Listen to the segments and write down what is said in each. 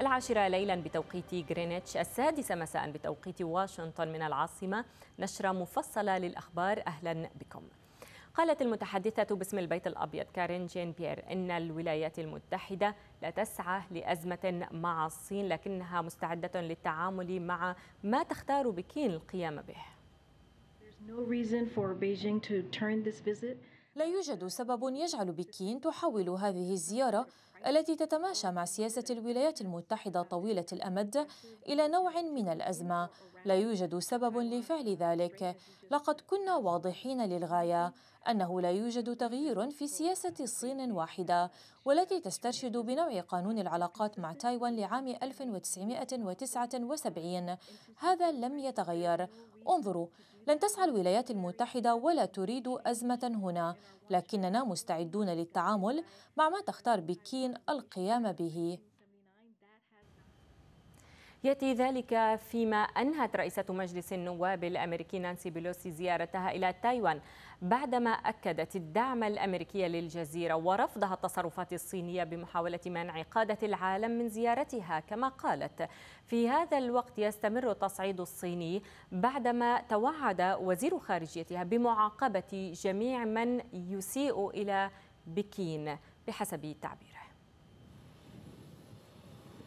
العاشرة ليلا بتوقيت غرينتش السادسة مساء بتوقيت واشنطن من العاصمة نشرة مفصلة للأخبار أهلا بكم قالت المتحدثة باسم البيت الأبيض كارين جين بيير إن الولايات المتحدة لا تسعى لأزمة مع الصين لكنها مستعدة للتعامل مع ما تختار بكين القيام به لا يوجد سبب يجعل بكين تحول هذه الزيارة التي تتماشى مع سياسة الولايات المتحدة طويلة الأمد إلى نوع من الأزمة لا يوجد سبب لفعل ذلك لقد كنا واضحين للغاية أنه لا يوجد تغيير في سياسة الصين واحدة والتي تسترشد بنوع قانون العلاقات مع تايوان لعام 1979 هذا لم يتغير انظروا لن تسعى الولايات المتحدة ولا تريد أزمة هنا لكننا مستعدون للتعامل مع ما تختار بكين القيام به يأتي ذلك فيما أنهت رئيسة مجلس النواب الأمريكي نانسي بيلوسي زيارتها إلى تايوان بعدما أكدت الدعم الأمريكي للجزيرة ورفضها التصرفات الصينية بمحاولة منع قادة العالم من زيارتها كما قالت في هذا الوقت يستمر التصعيد الصيني بعدما توعد وزير خارجيتها بمعاقبة جميع من يسيء إلى بكين بحسب تعبيره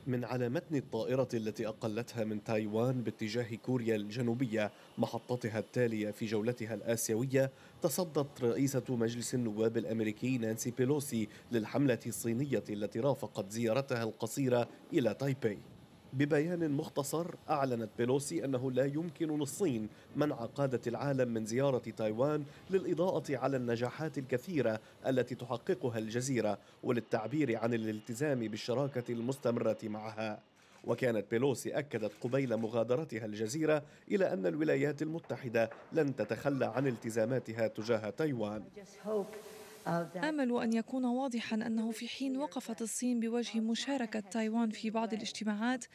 من على متن الطائرة التي أقلتها من تايوان باتجاه كوريا الجنوبية محطتها التالية في جولتها الآسيوية تصدت رئيسة مجلس النواب الأمريكي نانسي بيلوسي للحملة الصينية التي رافقت زيارتها القصيرة إلى تايبي ببيان مختصر أعلنت بيلوسي أنه لا يمكن للصين منع قادة العالم من زيارة تايوان للإضاءة على النجاحات الكثيرة التي تحققها الجزيرة وللتعبير عن الالتزام بالشراكة المستمرة معها وكانت بيلوسي أكدت قبيل مغادرتها الجزيرة إلى أن الولايات المتحدة لن تتخلى عن التزاماتها تجاه تايوان آمل أن يكون واضحا أنه في حين وقفت الصين بوجه مشاركة تايوان في بعض الاجتماعات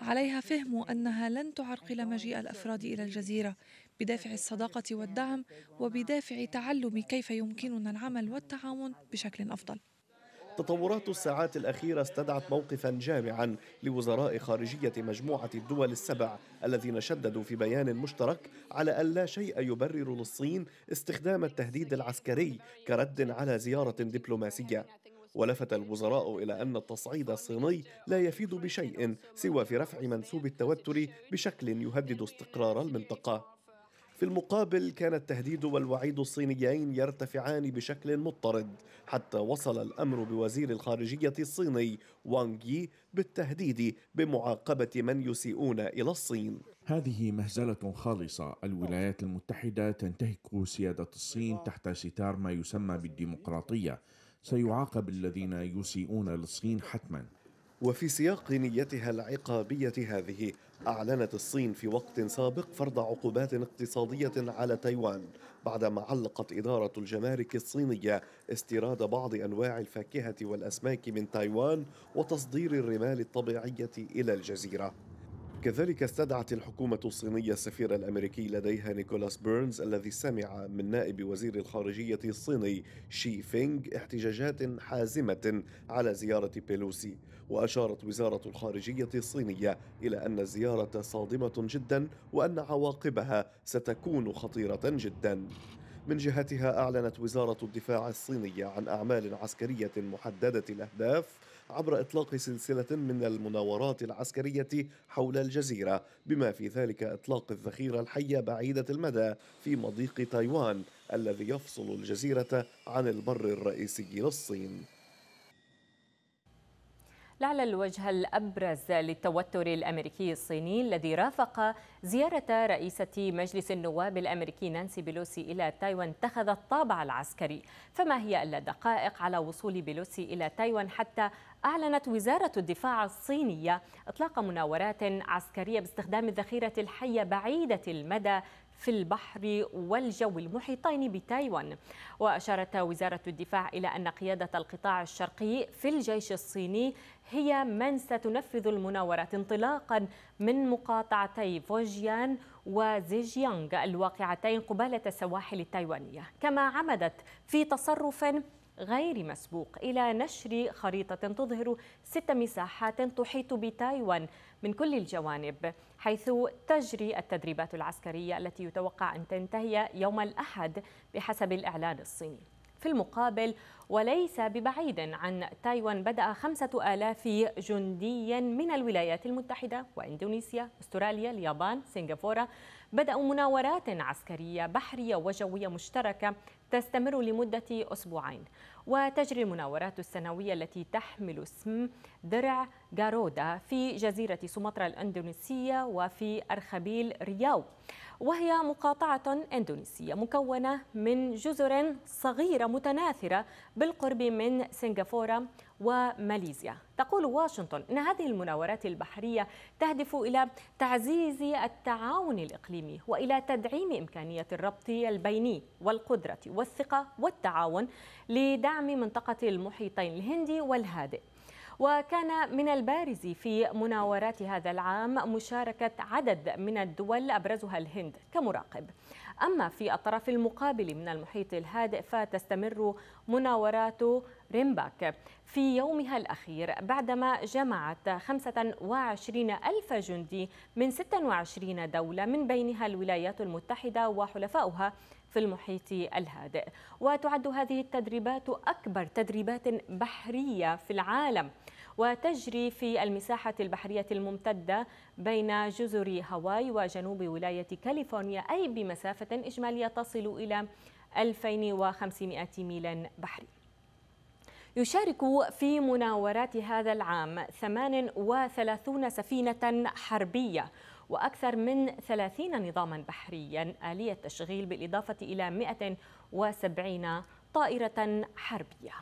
عليها فهم أنها لن تعرقل مجيء الأفراد إلى الجزيرة بدافع الصداقة والدعم وبدافع تعلم كيف يمكننا العمل والتعاون بشكل أفضل تطورات الساعات الأخيرة استدعت موقفا جامعا لوزراء خارجية مجموعة الدول السبع الذين شددوا في بيان مشترك على أن لا شيء يبرر للصين استخدام التهديد العسكري كرد على زيارة دبلوماسية ولفت الوزراء إلى أن التصعيد الصيني لا يفيد بشيء سوى في رفع منسوب التوتر بشكل يهدد استقرار المنطقة في المقابل كان التهديد والوعيد الصينيين يرتفعان بشكل مضطرد حتى وصل الأمر بوزير الخارجية الصيني وانغ يي بالتهديد بمعاقبة من يسيئون إلى الصين هذه مهزلة خالصة الولايات المتحدة تنتهك سيادة الصين تحت ستار ما يسمى بالديمقراطية سيعاقب الذين يسيئون للصين حتما وفي سياق نيتها العقابية هذه أعلنت الصين في وقت سابق فرض عقوبات اقتصادية على تايوان بعدما علقت إدارة الجمارك الصينية استيراد بعض أنواع الفاكهة والأسماك من تايوان وتصدير الرمال الطبيعية إلى الجزيرة كذلك استدعت الحكومة الصينية السفير الأمريكي لديها نيكولاس بيرنز الذي سمع من نائب وزير الخارجية الصيني شي فينغ احتجاجات حازمة على زيارة بيلوسي وأشارت وزارة الخارجية الصينية إلى أن الزيارة صادمة جدا وأن عواقبها ستكون خطيرة جدا من جهتها أعلنت وزارة الدفاع الصينية عن أعمال عسكرية محددة الأهداف عبر إطلاق سلسلة من المناورات العسكرية حول الجزيرة بما في ذلك إطلاق الذخيرة الحية بعيدة المدى في مضيق تايوان الذي يفصل الجزيرة عن البر الرئيسي للصين لعل الوجه الأبرز للتوتر الأمريكي الصيني الذي رافق زيارة رئيسة مجلس النواب الأمريكي نانسي بيلوسي إلى تايوان اتخذ الطابع العسكري فما هي إلا دقائق على وصول بيلوسي إلى تايوان حتى أعلنت وزارة الدفاع الصينية إطلاق مناورات عسكرية باستخدام الذخيرة الحية بعيدة المدى في البحر والجو المحيطين بتايوان وأشارت وزارة الدفاع إلى أن قيادة القطاع الشرقي في الجيش الصيني هي من ستنفذ المناورات انطلاقا من مقاطعتي فوجيان وزيجيانغ الواقعتين قبالة السواحل التايوانية كما عمدت في تصرف غير مسبوق إلى نشر خريطة تظهر ست مساحات تحيط بتايوان من كل الجوانب حيث تجري التدريبات العسكرية التي يتوقع أن تنتهي يوم الأحد بحسب الإعلان الصيني في المقابل وليس ببعيد عن تايوان بدأ خمسة آلاف جندي من الولايات المتحدة وإندونيسيا أستراليا اليابان سنغافورة بدأوا مناورات عسكرية بحرية وجوية مشتركة تستمر لمدة أسبوعين وتجري المناورات السنوية التي تحمل اسم درع جارودا في جزيرة سومطرة الأندونيسية وفي أرخبيل رياو وهي مقاطعة إندونيسية مكونة من جزر صغيرة متناثرة بالقرب من سنغافورة وماليزيا تقول واشنطن أن هذه المناورات البحرية تهدف إلى تعزيز التعاون الإقليمي وإلى تدعيم إمكانية الربط البيني والقدرة والثقة والتعاون لدعم منطقة المحيطين الهندي والهادئ وكان من البارز في مناورات هذا العام مشاركة عدد من الدول أبرزها الهند كمراقب أما في الطرف المقابل من المحيط الهادئ فتستمر مناورات ريمباك في يومها الأخير بعدما جمعت 25 ألف جندي من 26 دولة من بينها الولايات المتحدة وحلفاؤها في المحيط الهادئ وتعد هذه التدريبات أكبر تدريبات بحرية في العالم وتجري في المساحة البحرية الممتدة بين جزر هاواي وجنوب ولاية كاليفورنيا أي بمسافة إجمالية تصل إلى 2500 ميلا بحري يشارك في مناورات هذا العام 38 سفينة حربية وأكثر من 30 نظاما بحريا آلية تشغيل بالإضافة إلى 170 طائرة حربية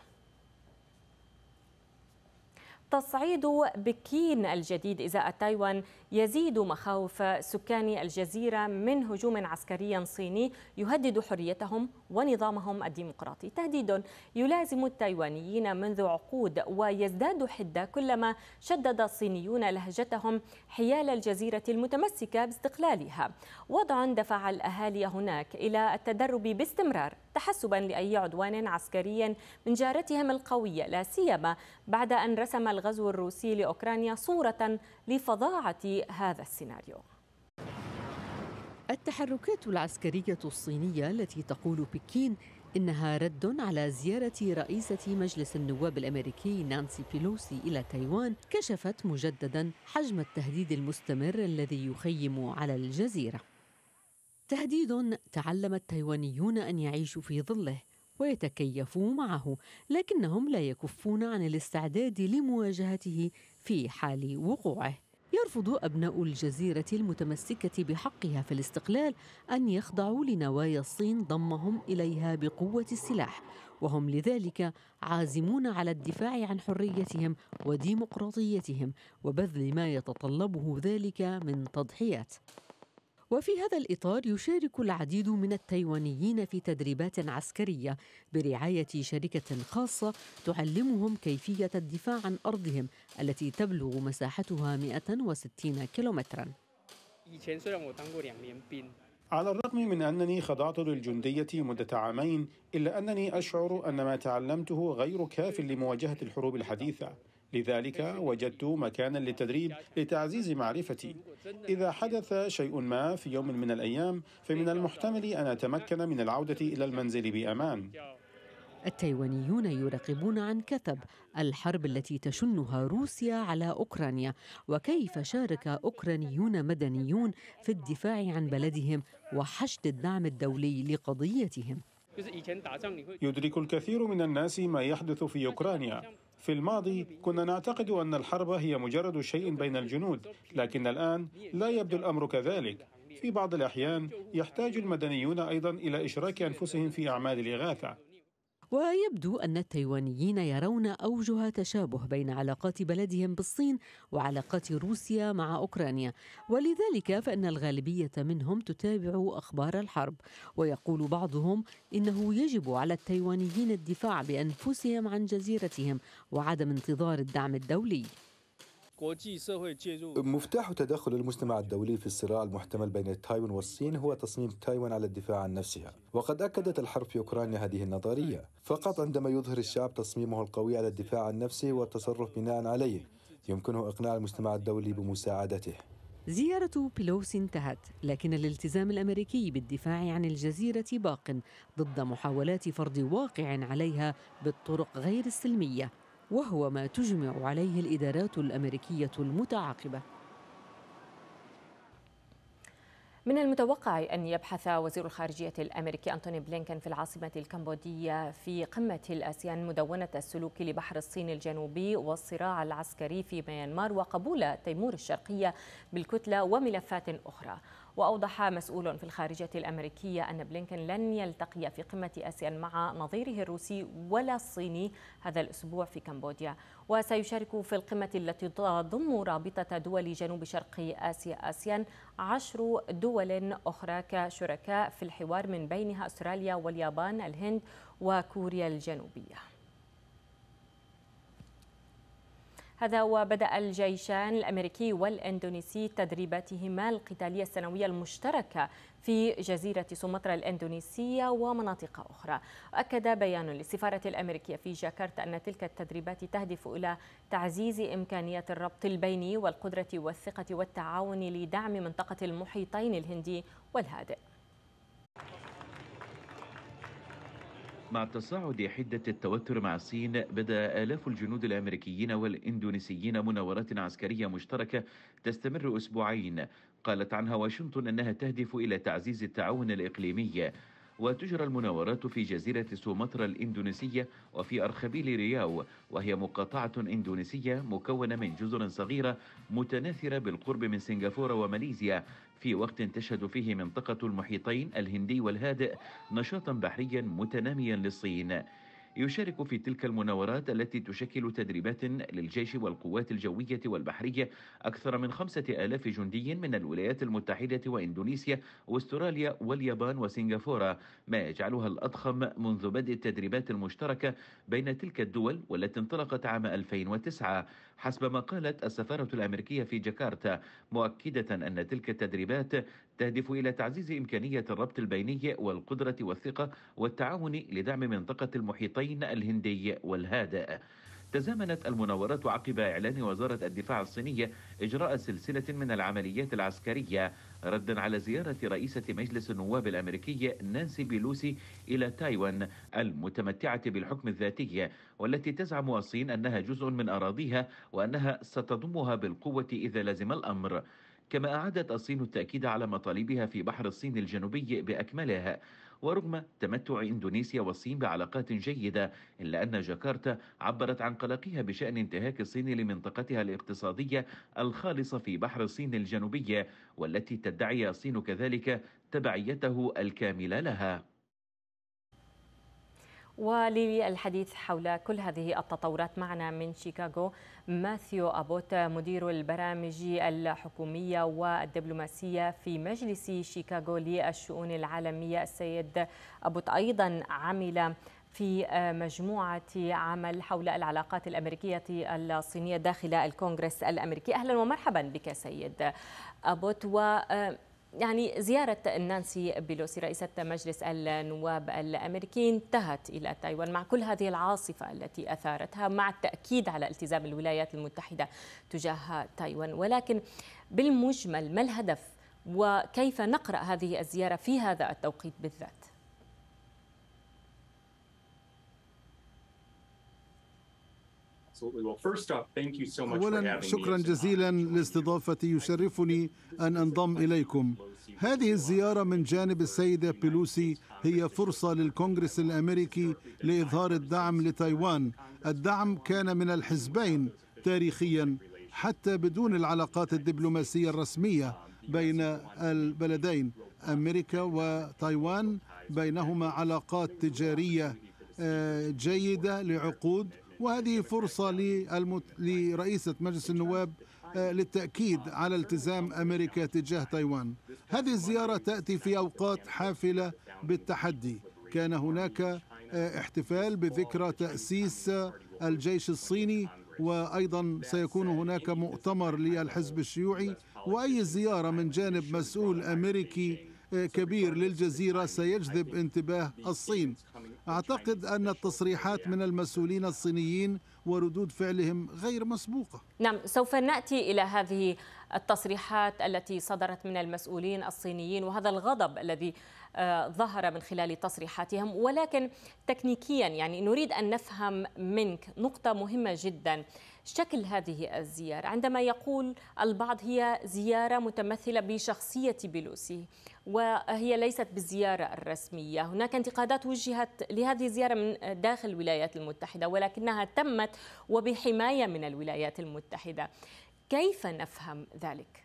تصعيد بكين الجديد إزاء تايوان يزيد مخاوف سكان الجزيرة من هجوم عسكري صيني يهدد حريتهم ونظامهم الديمقراطي تهديد يلازم التايوانيين منذ عقود ويزداد حدة كلما شدد الصينيون لهجتهم حيال الجزيرة المتمسكة باستقلالها وضع دفع الأهالي هناك إلى التدرب باستمرار تحسبا لأي عدوان عسكري من جارتهم القوية لا سيما بعد أن رسم الغزو الروسي لأوكرانيا صورة لفظاعة هذا السيناريو التحركات العسكرية الصينية التي تقول بكين إنها رد على زيارة رئيسة مجلس النواب الأمريكي نانسي بيلوسي إلى تايوان كشفت مجددا حجم التهديد المستمر الذي يخيم على الجزيرة تهديد تعلم التايوانيون أن يعيشوا في ظله ويتكيفوا معه لكنهم لا يكفون عن الاستعداد لمواجهته في حال وقوعه يرفض أبناء الجزيرة المتمسكة بحقها في الاستقلال أن يخضعوا لنوايا الصين ضمهم إليها بقوة السلاح وهم لذلك عازمون على الدفاع عن حريتهم وديمقراطيتهم وبذل ما يتطلبه ذلك من تضحيات وفي هذا الإطار يشارك العديد من التايوانيين في تدريبات عسكرية برعاية شركة خاصة تعلمهم كيفية الدفاع عن أرضهم التي تبلغ مساحتها 160 كيلومترا على الرغم من أنني خضعت للجندية مدة عامين إلا أنني أشعر أن ما تعلمته غير كاف لمواجهة الحروب الحديثة لذلك وجدت مكانا للتدريب لتعزيز معرفتي إذا حدث شيء ما في يوم من الأيام فمن المحتمل أن أتمكن من العودة إلى المنزل بأمان التايوانيون يراقبون عن كثب الحرب التي تشنها روسيا على اوكرانيا وكيف شارك اوكرانيون مدنيون في الدفاع عن بلدهم وحشد الدعم الدولي لقضيتهم يدرك الكثير من الناس ما يحدث في اوكرانيا في الماضي كنا نعتقد أن الحرب هي مجرد شيء بين الجنود لكن الآن لا يبدو الأمر كذلك في بعض الأحيان يحتاج المدنيون أيضا إلى إشراك أنفسهم في أعمال الإغاثة ويبدو أن التايوانيين يرون أوجه تشابه بين علاقات بلدهم بالصين وعلاقات روسيا مع أوكرانيا ولذلك فإن الغالبية منهم تتابع أخبار الحرب ويقول بعضهم إنه يجب على التايوانيين الدفاع بأنفسهم عن جزيرتهم وعدم انتظار الدعم الدولي مفتاح تدخل المجتمع الدولي في الصراع المحتمل بين تايوان والصين هو تصميم تايوان على الدفاع عن نفسها وقد أكدت الحرب في أوكرانيا هذه النظرية فقط عندما يظهر الشعب تصميمه القوي على الدفاع عن نفسه والتصرف بناء عليه يمكنه إقناع المجتمع الدولي بمساعدته زيارة بلوسي انتهت لكن الالتزام الأمريكي بالدفاع عن الجزيرة باق ضد محاولات فرض واقع عليها بالطرق غير السلمية وهو ما تجمع عليه الادارات الامريكيه المتعاقبه من المتوقع أن يبحث وزير الخارجية الأمريكي أنتوني بلينكن في العاصمة الكمبودية في قمة الآسيان مدونة السلوك لبحر الصين الجنوبي والصراع العسكري في ميانمار وقبول تيمور الشرقية بالكتلة وملفات أخرى وأوضح مسؤول في الخارجية الأمريكية أن بلينكن لن يلتقي في قمة آسيا مع نظيره الروسي ولا الصيني هذا الأسبوع في كمبوديا وسيشارك في القمة التي تضم رابطة دول جنوب شرق آسيا آسيان عشر دول أخرى كشركاء في الحوار من بينها أستراليا واليابان الهند وكوريا الجنوبية هذا وبدأ الجيشان الأمريكي والإندونيسي تدريباتهما القتالية السنوية المشتركة في جزيرة سومطرة الإندونيسية ومناطق أخرى أكد بيان للسفارة الأمريكية في جاكرتا أن تلك التدريبات تهدف إلى تعزيز إمكانية الربط البيني والقدرة والثقة والتعاون لدعم منطقة المحيطين الهندي والهادئ مع تصاعد حدة التوتر مع الصين بدأ آلاف الجنود الأمريكيين والإندونيسيين مناورات عسكرية مشتركة تستمر أسبوعين قالت عنها واشنطن أنها تهدف إلى تعزيز التعاون الإقليمي وتجرى المناورات في جزيرة سومطرة الإندونيسية وفي أرخبيل رياو وهي مقاطعة إندونيسية مكونة من جزر صغيرة متناثرة بالقرب من سنغافورة وماليزيا في وقت تشهد فيه منطقة المحيطين الهندي والهادئ نشاطا بحريا متناميا للصين يشارك في تلك المناورات التي تشكل تدريبات للجيش والقوات الجوية والبحرية أكثر من خمسة آلاف جندي من الولايات المتحدة وإندونيسيا واستراليا واليابان وسنغافورة ما يجعلها الأضخم منذ بدء التدريبات المشتركة بين تلك الدول والتي انطلقت عام 2009 حسب ما قالت السفارة الأمريكية في جاكرتا مؤكدة أن تلك التدريبات تهدف إلى تعزيز إمكانية الربط البيني والقدرة والثقة والتعاون لدعم منطقة المحيطين الهندي والهادئ تزامنت المناورات عقب إعلان وزارة الدفاع الصينية إجراء سلسلة من العمليات العسكرية ردا على زيارة رئيسة مجلس النواب الأمريكي نانسي بيلوسي إلى تايوان المتمتعة بالحكم الذاتي والتي تزعم الصين أنها جزء من أراضيها وأنها ستضمها بالقوة إذا لزم الأمر كما أعادت الصين التأكيد على مطالبها في بحر الصين الجنوبي بأكملها ورغم تمتع إندونيسيا والصين بعلاقات جيدة إلا أن جاكرتا عبرت عن قلقها بشأن انتهاك الصين لمنطقتها الاقتصادية الخالصة في بحر الصين الجنوبية والتي تدعي الصين كذلك تبعيته الكاملة لها وللحديث حول كل هذه التطورات معنا من شيكاغو ماثيو أبوت مدير البرامج الحكومية والدبلوماسية في مجلس شيكاغو للشؤون العالمية السيد أبوت أيضا عمل في آه، مجموعة عمل حول العلاقات الأمريكية الصينية داخل الكونغرس الأمريكي أهلا ومرحبا بك سيد أبوت و آه، يعني زيارة نانسي بيلوسي رئيسة مجلس النواب الأمريكي انتهت إلى تايوان مع كل هذه العاصفة التي أثارتها مع التأكيد على التزام الولايات المتحدة تجاه تايوان ولكن بالمجمل ما الهدف وكيف نقرأ هذه الزيارة في هذا التوقيت بالذات؟ أولا شكرا جزيلا لاستضافتي يشرفني أن أنضم إليكم هذه الزيارة من جانب السيدة بيلوسي هي فرصة للكونغرس الأمريكي لإظهار الدعم لتايوان الدعم كان من الحزبين تاريخيا حتى بدون العلاقات الدبلوماسية الرسمية بين البلدين أمريكا وتايوان بينهما علاقات تجارية آه، جيدة لعقود وهذه فرصة لرئيسة مجلس النواب آه، للتأكيد على التزام أمريكا تجاه تايوان هذه الزيارة تأتي في أوقات حافلة بالتحدي كان هناك آه، احتفال بذكرى تأسيس آه، الجيش الصيني وأيضا سيكون هناك مؤتمر للحزب الشيوعي وأي زيارة من جانب مسؤول أمريكي كبير للجزيرة سيجذب انتباه الصين أعتقد أن التصريحات من المسؤولين الصينيين وردود فعلهم غير مسبوقة نعم سوف نأتي إلى هذه التصريحات التي صدرت من المسؤولين الصينيين وهذا الغضب الذي آه، ظهر من خلال تصريحاتهم ولكن تكنيكيا يعني نريد أن نفهم منك نقطة مهمة جدا شكل هذه الزيارة عندما يقول البعض هي زيارة متمثلة بشخصية بيلوسي وهي ليست بالزيارة الرسمية هناك انتقادات وجهت لهذه الزيارة من داخل الولايات المتحدة ولكنها تمت وبحماية من الولايات المتحدة كيف نفهم ذلك؟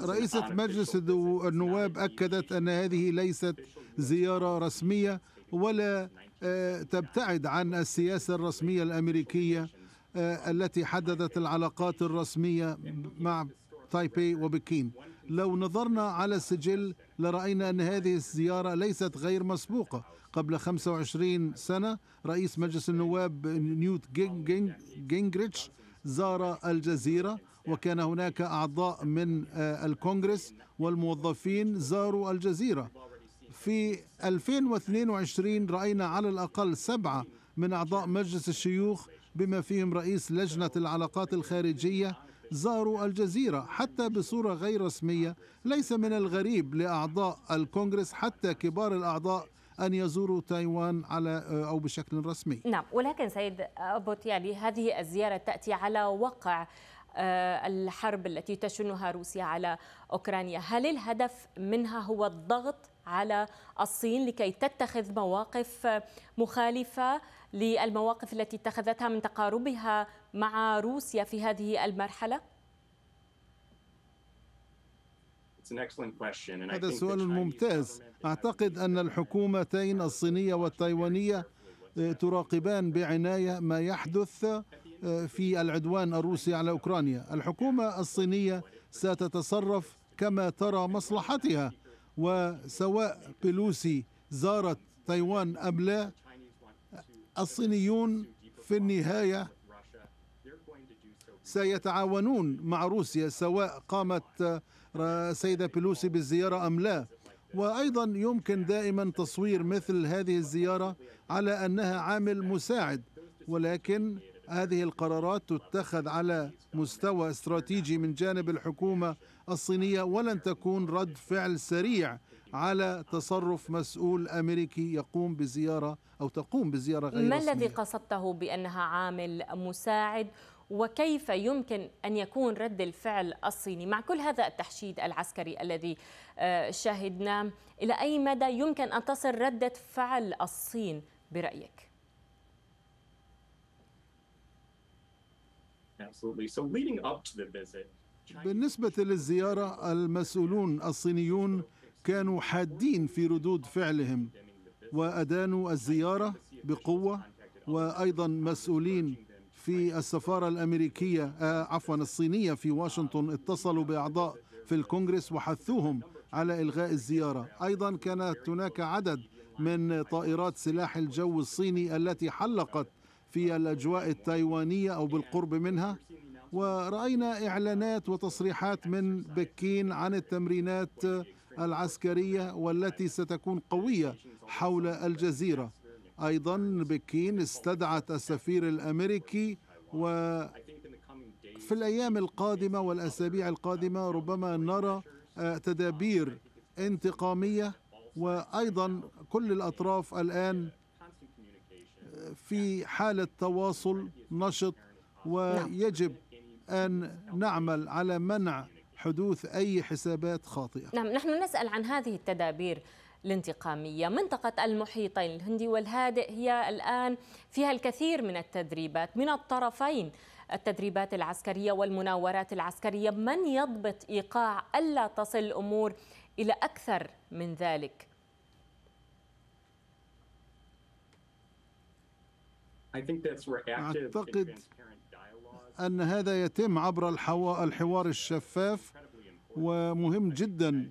رئيسة مجلس النواب أكدت أن هذه ليست زيارة رسمية ولا آه، تبتعد عن السياسة الرسمية الأمريكية آه، التي حددت العلاقات الرسمية مع تايبي وبكين لو نظرنا على السجل لرأينا أن هذه الزيارة ليست غير مسبوقة قبل 25 سنة رئيس مجلس النواب نيوت جينجريتش زار الجزيرة وكان هناك أعضاء من آه، الكونغرس والموظفين زاروا الجزيرة في 2022 رأينا على الأقل سبعة من أعضاء مجلس الشيوخ بما فيهم رئيس لجنة العلاقات الخارجية زاروا الجزيرة حتى بصورة غير رسمية ليس من الغريب لأعضاء الكونغرس حتى كبار الأعضاء أن يزوروا تايوان على أو بشكل رسمي نعم ولكن سيد أبوت يعني هذه الزيارة تأتي على وقع آه، الحرب التي تشنها روسيا على أوكرانيا هل الهدف منها هو الضغط على الصين لكي تتخذ مواقف مخالفة للمواقف التي اتخذتها من تقاربها مع روسيا في هذه المرحلة؟ هذا سؤال ممتاز أعتقد أن الحكومتين الصينية والتايوانية آه، تراقبان بعناية ما يحدث آه، في العدوان الروسي على أوكرانيا الحكومة الصينية ستتصرف كما ترى مصلحتها وسواء بلوسي زارت تايوان أم لا الصينيون في النهاية سيتعاونون مع روسيا سواء قامت آه، السيدة بيلوسي بالزيارة أم لا وأيضا يمكن دائما تصوير مثل هذه الزيارة على أنها عامل مساعد ولكن هذه القرارات تتخذ على مستوى استراتيجي من جانب الحكومة الصينية ولن تكون رد فعل سريع على تصرف مسؤول أمريكي يقوم بزيارة أو تقوم بزيارة غير ما الذي قصدته بأنها عامل مساعد وكيف يمكن أن يكون رد الفعل الصيني مع كل هذا التحشيد العسكري الذي آه، شاهدناه إلى أي مدى يمكن أن تصل ردة فعل الصين برأيك؟ بالنسبة للزيارة المسؤولون الصينيون كانوا حادين في ردود فعلهم وأدانوا الزيارة بقوة وأيضا مسؤولين في السفارة الأمريكية آه، عفوا الصينية في واشنطن اتصلوا بأعضاء في الكونغرس وحثوهم على إلغاء الزيارة أيضا كانت هناك عدد من طائرات سلاح الجو الصيني التي حلقت في الأجواء التايوانية أو بالقرب منها ورأينا إعلانات وتصريحات من بكين عن التمرينات العسكرية والتي ستكون قوية حول الجزيرة أيضا بكين استدعت السفير الأمريكي وفي الأيام القادمة والأسابيع القادمة ربما نرى آه، تدابير انتقامية وأيضا كل الأطراف الآن آه، في حالة تواصل نشط ويجب أن نعمل على منع حدوث أي حسابات خاطئة نعم نحن نسأل عن هذه التدابير الانتقامية منطقة المحيطين الهندي والهادئ هي الآن فيها الكثير من التدريبات من الطرفين التدريبات العسكرية والمناورات العسكرية من يضبط إيقاع ألا تصل الأمور إلى أكثر من ذلك أعتقد أن هذا يتم عبر الحوار الشفاف ومهم جدا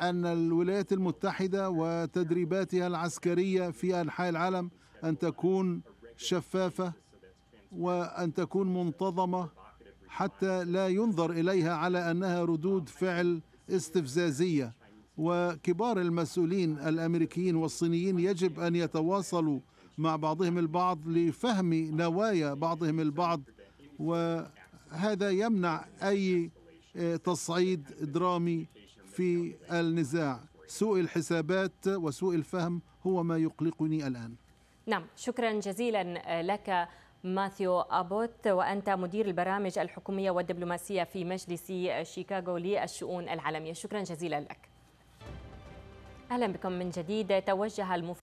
أن الولايات المتحدة وتدريباتها العسكرية في أنحاء العالم أن تكون شفافة وأن تكون منتظمة حتى لا ينظر إليها على أنها ردود فعل استفزازية وكبار المسؤولين الأمريكيين والصينيين يجب أن يتواصلوا مع بعضهم البعض لفهم نوايا بعضهم البعض وهذا يمنع أي تصعيد درامي في النزاع سوء الحسابات وسوء الفهم هو ما يقلقني الآن نعم شكرا جزيلا لك ماثيو أبوت وأنت مدير البرامج الحكومية والدبلوماسية في مجلس شيكاغو للشؤون العالمية شكرا جزيلا لك أهلا بكم من جديد توجه المفروض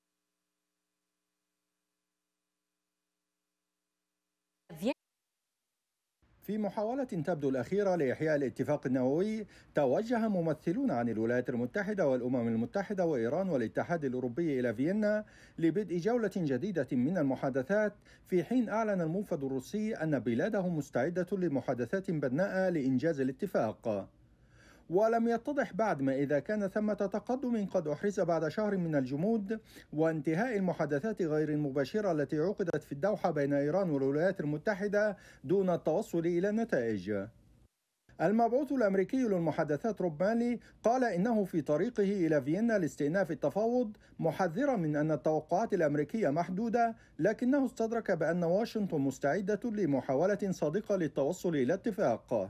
في محاولة تبدو الأخيرة لإحياء الاتفاق النووي توجه ممثلون عن الولايات المتحدة والأمم المتحدة وإيران والاتحاد الأوروبي إلى فيينا لبدء جولة جديدة من المحادثات في حين أعلن الموفد الروسي أن بلاده مستعدة لمحادثات بناءة لإنجاز الاتفاق ولم يتضح بعد ما إذا كان ثمة تقدم قد أحرز بعد شهر من الجمود وانتهاء المحادثات غير المباشرة التي عقدت في الدوحة بين إيران والولايات المتحدة دون التوصل إلى نتائج المبعوث الامريكي للمحادثات روب مالي قال انه في طريقه الى فيينا لاستئناف التفاوض محذرا من ان التوقعات الامريكيه محدوده لكنه استدرك بان واشنطن مستعده لمحاوله صادقه للتوصل الى اتفاق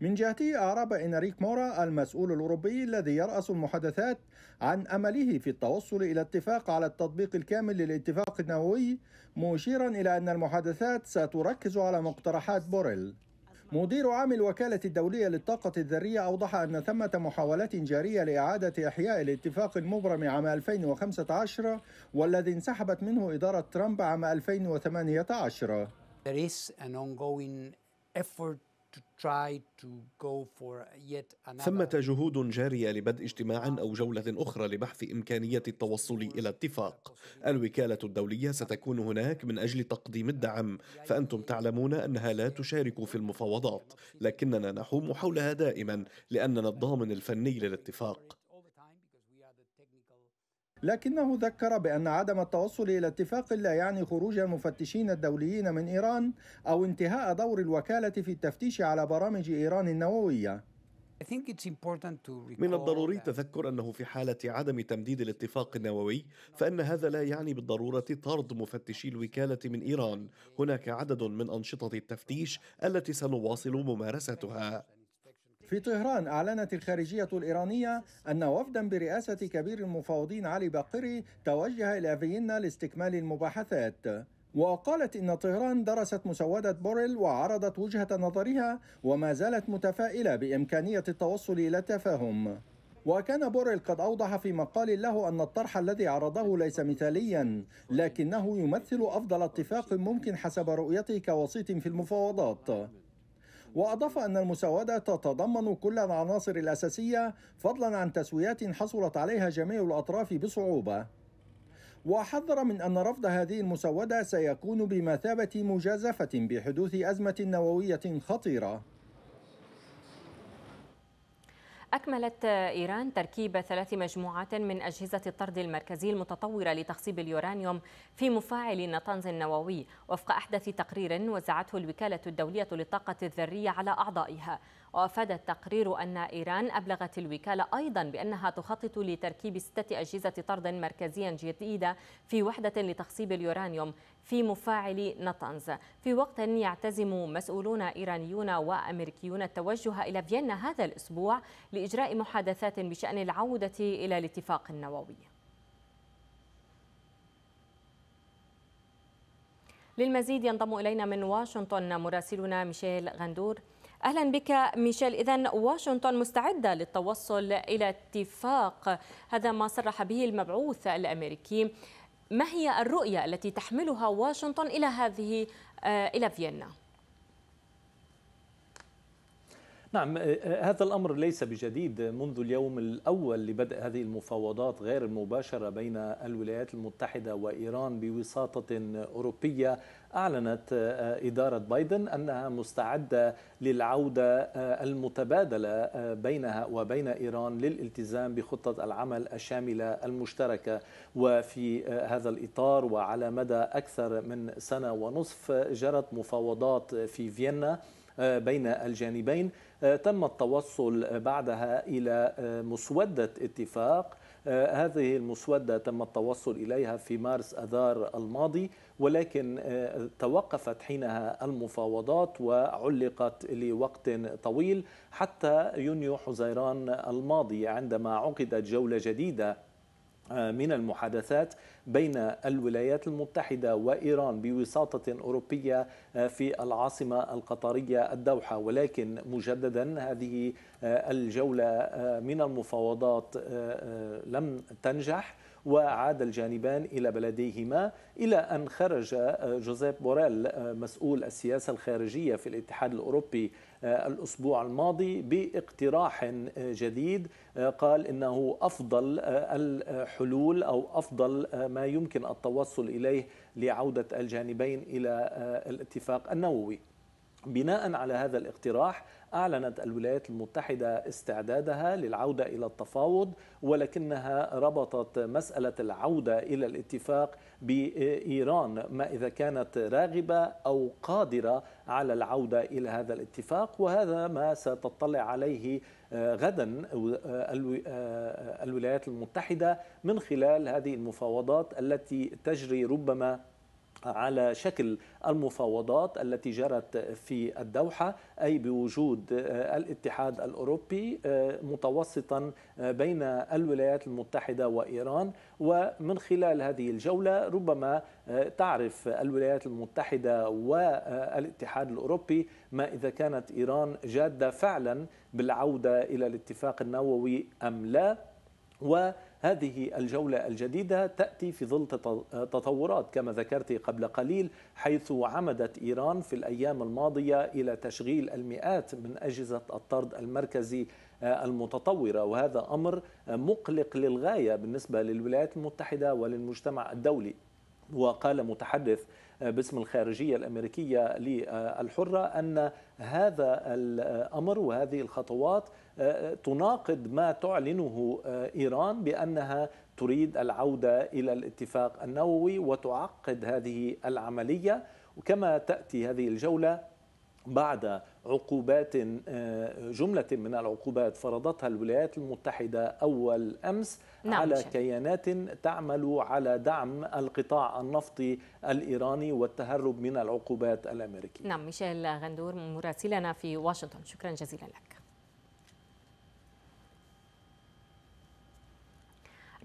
من جهته أعرب إنريك مورا المسؤول الأوروبي الذي يرأس المحادثات عن أمله في التوصل إلى اتفاق على التطبيق الكامل للاتفاق النووي مشيرا إلى أن المحادثات ستركز على مقترحات بوريل مدير عام الوكالة الدولية للطاقة الذرية أوضح أن ثمة محاولات جارية لإعادة إحياء الاتفاق المبرم عام 2015 والذي انسحبت منه إدارة ترامب عام 2018 There is an ongoing effort ثمة جهود جارية لبدء اجتماع أو جولة أخرى لبحث إمكانية التوصل إلى اتفاق الوكالة الدولية ستكون هناك من أجل تقديم الدعم فأنتم تعلمون أنها لا تشارك في المفاوضات لكننا نحوم حولها دائما لأننا الضامن الفني للاتفاق لكنه ذكر بأن عدم التوصل إلى اتفاق لا يعني خروج المفتشين الدوليين من إيران أو انتهاء دور الوكالة في التفتيش على برامج إيران النووية. من الضروري تذكر أنه في حالة عدم تمديد الاتفاق النووي فإن هذا لا يعني بالضرورة طرد مفتشي الوكالة من إيران هناك عدد من أنشطة التفتيش التي سنواصل ممارستها في طهران أعلنت الخارجية الإيرانية أن وفدا برئاسة كبير المفاوضين علي باقري توجه إلى فيينا لاستكمال المباحثات وقالت إن طهران درست مسودة بوريل وعرضت وجهة نظرها وما زالت متفائلة بإمكانية التوصل إلى تفاهم وكان بوريل قد أوضح في مقال له أن الطرح الذي عرضه ليس مثاليا لكنه يمثل أفضل اتفاق ممكن حسب رؤيته كوسيط في المفاوضات وأضاف أن المسودة تتضمن كل العناصر الأساسية فضلا عن تسويات حصلت عليها جميع الأطراف بصعوبة وحذر من أن رفض هذه المسودة سيكون بمثابة مجازفة بحدوث أزمة نووية خطيرة أكملت إيران تركيب ثلاث مجموعات من أجهزة الطرد المركزي المتطورة لتخصيب اليورانيوم في مفاعل نطنز النووي وفق أحدث تقرير وزعته الوكالة الدولية للطاقة الذرية على أعضائها وأفاد التقرير أن إيران أبلغت الوكالة أيضا بأنها تخطط لتركيب ستة أجهزة طرد مركزيا جديدة في وحدة لتخصيب اليورانيوم في مفاعل نطنز في وقت يعتزم مسؤولون إيرانيون وأمريكيون التوجه إلى فيينا هذا الأسبوع لإجراء محادثات بشأن العودة إلى الاتفاق النووي للمزيد ينضم إلينا من واشنطن مراسلنا ميشيل غندور أهلا بك ميشيل إذا واشنطن مستعدة للتوصل إلى اتفاق هذا ما صرح به المبعوث الأمريكي ما هي الرؤية التي تحملها واشنطن إلى هذه آه، إلى فيينا؟ نعم آه، آه، هذا الأمر ليس بجديد منذ اليوم الأول لبدء هذه المفاوضات غير المباشرة بين الولايات المتحدة وإيران بوساطة أوروبية أعلنت آه، إدارة بايدن أنها مستعدة للعودة المتبادلة بينها وبين إيران للالتزام بخطة العمل الشاملة المشتركة وفي هذا الإطار وعلى مدى أكثر من سنة ونصف جرت مفاوضات في فيينا بين الجانبين آه، تم التوصل بعدها إلى آه، مسودة اتفاق آه، هذه المسودة تم التوصل إليها في مارس أذار الماضي ولكن توقفت حينها المفاوضات وعلقت لوقت طويل حتى يونيو حزيران الماضي عندما عقدت جولة جديدة من المحادثات بين الولايات المتحدة وإيران بوساطة أوروبية آه، في العاصمة القطرية الدوحة ولكن مجددا هذه آه، الجولة آه، من المفاوضات لم تنجح وعاد الجانبان إلى بلديهما إلى أن خرج جوزيف بوريل مسؤول السياسة الخارجية في الاتحاد الأوروبي آه، الأسبوع الماضي باقتراح جديد آه، قال إنه أفضل آه، الحلول أو أفضل ما يمكن التوصل إليه لعودة الجانبين إلى الاتفاق النووي بناء على هذا الاقتراح أعلنت الولايات المتحدة استعدادها للعودة إلى التفاوض ولكنها ربطت مسألة العودة إلى الاتفاق بإيران ما إذا كانت راغبة أو قادرة على العودة إلى هذا الاتفاق وهذا ما ستطلع عليه آه، غدا آه، آه، الولايات المتحدة من خلال هذه المفاوضات التي تجري ربما على شكل المفاوضات التي جرت في الدوحة أي بوجود آه، الاتحاد الأوروبي آه، متوسطا آه، بين الولايات المتحدة وإيران ومن خلال هذه الجولة ربما تعرف الولايات المتحدة والاتحاد الأوروبي ما إذا كانت إيران جادة فعلا بالعودة إلى الاتفاق النووي أم لا و هذه الجولة الجديدة تأتي في ظل تطورات كما ذكرت قبل قليل حيث عمدت إيران في الأيام الماضية إلى تشغيل المئات من أجهزة الطرد المركزي آه، المتطورة وهذا أمر مقلق للغاية بالنسبة للولايات المتحدة وللمجتمع الدولي وقال متحدث باسم الخارجية الأمريكية للحرة أن هذا الأمر وهذه الخطوات آه، تناقض ما تعلنه آه، إيران بأنها تريد العودة إلى الاتفاق النووي وتعقد هذه العملية وكما تأتي هذه الجولة بعد عقوبات آه، جملة من العقوبات فرضتها الولايات المتحدة أول أمس نعم على شكرا. كيانات تعمل على دعم القطاع النفطي الإيراني والتهرب من العقوبات الأمريكية نعم ميشيل غندور مراسلنا في واشنطن شكرا جزيلا لك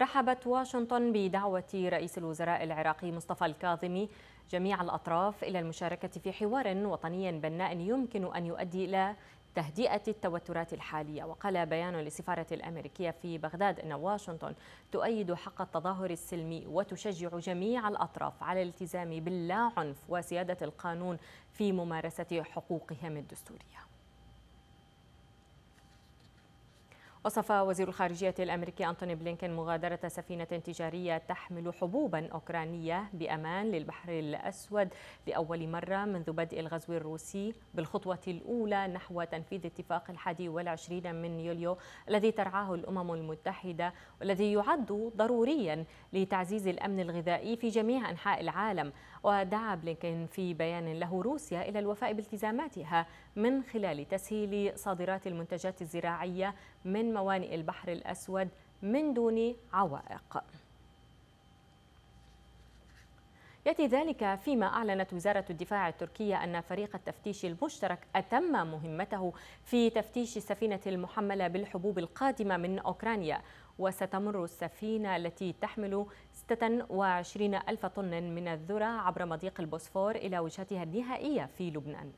رحبت واشنطن بدعوة رئيس الوزراء العراقي مصطفى الكاظمي جميع الأطراف إلى المشاركة في حوار وطني بناء يمكن أن يؤدي إلى تهدئة التوترات الحالية وقال بيان للسفارة الأمريكية في بغداد أن واشنطن تؤيد حق التظاهر السلمي وتشجع جميع الأطراف على الالتزام باللا عنف وسيادة القانون في ممارسة حقوقهم الدستورية وصف وزير الخارجية الأمريكي أنتوني بلينكن مغادرة سفينة تجارية تحمل حبوبا أوكرانية بأمان للبحر الأسود لأول مرة منذ بدء الغزو الروسي بالخطوة الأولى نحو تنفيذ اتفاق الحادي والعشرين من يوليو الذي ترعاه الأمم المتحدة والذي يعد ضروريا لتعزيز الأمن الغذائي في جميع أنحاء العالم ودعا بلينكن في بيان له روسيا إلى الوفاء بالتزاماتها من خلال تسهيل صادرات المنتجات الزراعية من موانئ البحر الأسود من دون عوائق يأتي ذلك فيما أعلنت وزارة الدفاع التركية أن فريق التفتيش المشترك أتم مهمته في تفتيش السفينة المحملة بالحبوب القادمة من أوكرانيا وستمر السفينة التي تحمل 26 ألف طن من الذرة عبر مضيق البوسفور إلى وجهتها النهائية في لبنان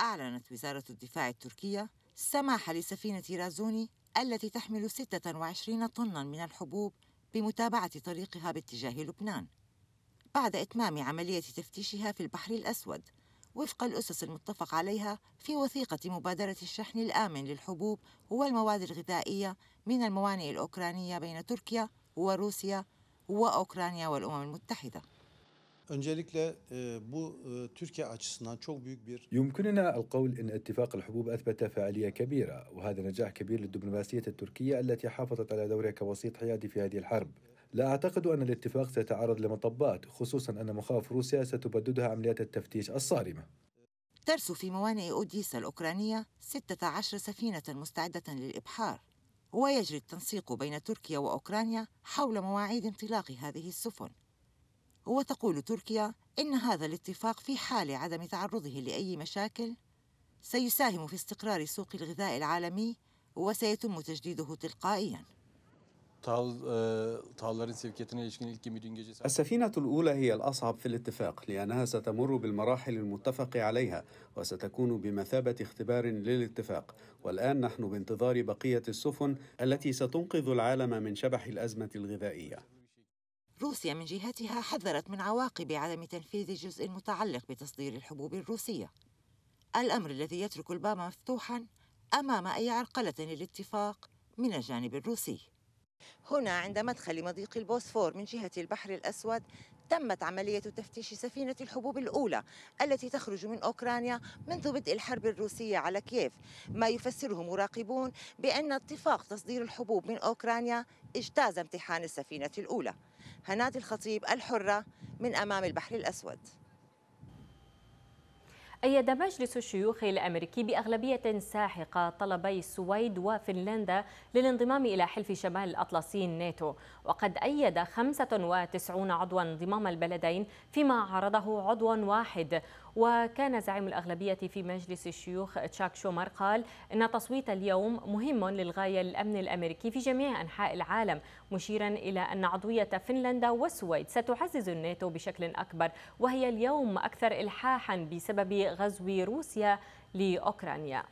أعلنت وزارة الدفاع التركية السماح لسفينة رازوني التي تحمل 26 طنا من الحبوب بمتابعة طريقها باتجاه لبنان بعد إتمام عملية تفتيشها في البحر الأسود وفق الأسس المتفق عليها في وثيقة مبادرة الشحن الآمن للحبوب والمواد الغذائية من الموانئ الأوكرانية بين تركيا وروسيا وأوكرانيا والأمم المتحدة آه، آه، يمكننا القول ان اتفاق الحبوب اثبت فاعليه كبيره وهذا نجاح كبير للدبلوماسيه التركيه التي حافظت على دورها كوسيط حيادي في هذه الحرب لا أعتقد أن الاتفاق سيتعرض لمطبات خصوصا أن مخاوف روسيا ستبددها عمليات التفتيش الصارمة ترسو في موانئ أوديسا الأوكرانية 16 سفينة مستعدة للإبحار ويجري التنسيق بين تركيا وأوكرانيا حول مواعيد انطلاق هذه السفن وتقول تركيا إن هذا الاتفاق في حال عدم تعرضه لأي مشاكل سيساهم في استقرار سوق الغذاء العالمي وسيتم تجديده تلقائياً E, السفينة الأولى هي الأصعب في الاتفاق لأنها ستمر بالمراحل المتفق عليها وستكون بمثابة اختبار للاتفاق والآن نحن بانتظار بقية السفن التي ستنقذ العالم من شبح الأزمة الغذائية روسيا من جهتها حذرت من عواقب عدم تنفيذ الجزء المتعلق بتصدير الحبوب الروسية الأمر الذي يترك الباب مفتوحا أمام أي عرقلة للاتفاق من الجانب الروسي هنا عند مدخل مضيق البوسفور من جهة البحر الأسود تمت عملية تفتيش سفينة الحبوب الأولى التي تخرج من أوكرانيا منذ بدء الحرب الروسية على كييف ما يفسره مراقبون بأن اتفاق تصدير الحبوب من أوكرانيا اجتاز امتحان السفينة الأولى هناد الخطيب الحرة من أمام البحر الأسود أيد مجلس الشيوخ الأمريكي بأغلبية ساحقة طلبي السويد وفنلندا للانضمام إلى حلف شمال الأطلسي الناتو وقد أيد 95 عضوا انضمام البلدين فيما عرضه عضو واحد وكان زعيم الأغلبية في مجلس الشيوخ تشاك شومر قال إن تصويت اليوم مهم للغاية للأمن الأمريكي في جميع أنحاء العالم مشيرا إلى أن عضوية فنلندا والسويد ستعزز الناتو بشكل أكبر وهي اليوم أكثر إلحاحا بسبب غزو روسيا لأوكرانيا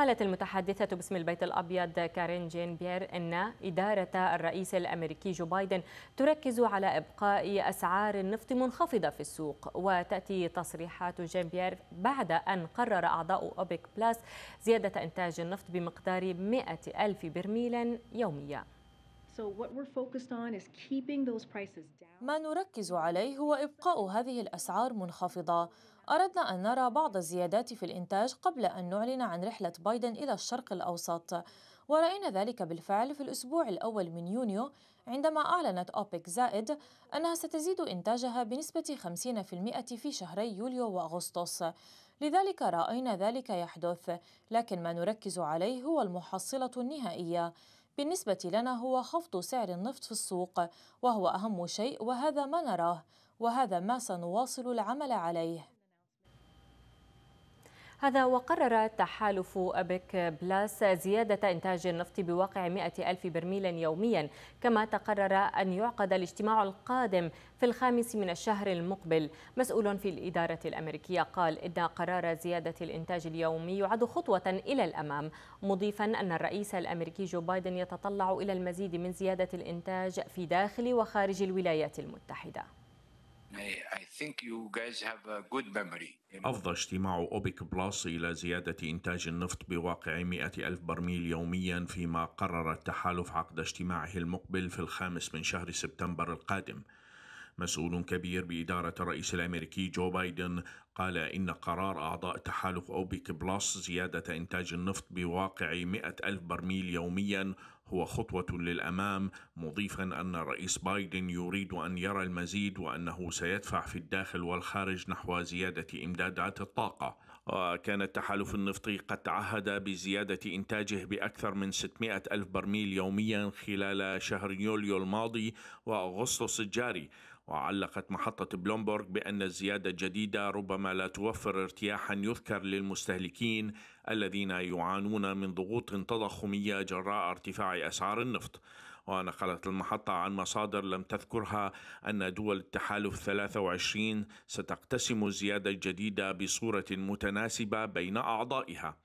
قالت المتحدثة باسم البيت الأبيض كارين جين بيير أن إدارة الرئيس الأمريكي جو بايدن تركز على إبقاء أسعار النفط منخفضة في السوق وتأتي تصريحات جين بيير بعد أن قرر أعضاء أوبك بلاس زيادة إنتاج النفط بمقدار 100 ألف برميل يوميا ما نركز عليه هو إبقاء هذه الأسعار منخفضة أردنا أن نرى بعض الزيادات في الإنتاج قبل أن نعلن عن رحلة بايدن إلى الشرق الأوسط ورأينا ذلك بالفعل في الأسبوع الأول من يونيو عندما أعلنت أوبك زائد أنها ستزيد إنتاجها بنسبة 50% في شهري يوليو وأغسطس لذلك رأينا ذلك يحدث لكن ما نركز عليه هو المحصلة النهائية بالنسبة لنا هو خفض سعر النفط في السوق وهو أهم شيء وهذا ما نراه وهذا ما سنواصل العمل عليه هذا وقرر تحالف أبك بلاس زيادة إنتاج النفط بواقع 100 ألف برميل يوميا كما تقرر أن يعقد الاجتماع القادم في الخامس من الشهر المقبل مسؤول في الإدارة الأمريكية قال إن قرار زيادة الإنتاج اليومي يعد خطوة إلى الأمام مضيفا أن الرئيس الأمريكي جو بايدن يتطلع إلى المزيد من زيادة الإنتاج في داخل وخارج الولايات المتحدة أفضى اجتماع أوبك بلس إلى زيادة إنتاج النفط بواقع 100 ألف برميل يوميا فيما قرر التحالف عقد اجتماعه المقبل في الخامس من شهر سبتمبر القادم مسؤول كبير بإدارة الرئيس الأمريكي جو بايدن قال إن قرار أعضاء تحالف أوبك بلس زيادة إنتاج النفط بواقع 100 ألف برميل يوميا هو خطوة للأمام مضيفا أن الرئيس بايدن يريد أن يرى المزيد وأنه سيدفع في الداخل والخارج نحو زيادة إمدادات الطاقة وكان التحالف النفطي قد تعهد بزيادة إنتاجه بأكثر من 600 ألف برميل يوميا خلال شهر يوليو الماضي وأغسطس الجاري وعلقت محطة بلومبورغ بأن الزيادة الجديدة ربما لا توفر ارتياحا يذكر للمستهلكين الذين يعانون من ضغوط تضخمية جراء ارتفاع أسعار النفط ونقلت المحطة عن مصادر لم تذكرها أن دول التحالف 23 ستقتسم الزيادة الجديدة بصورة متناسبة بين أعضائها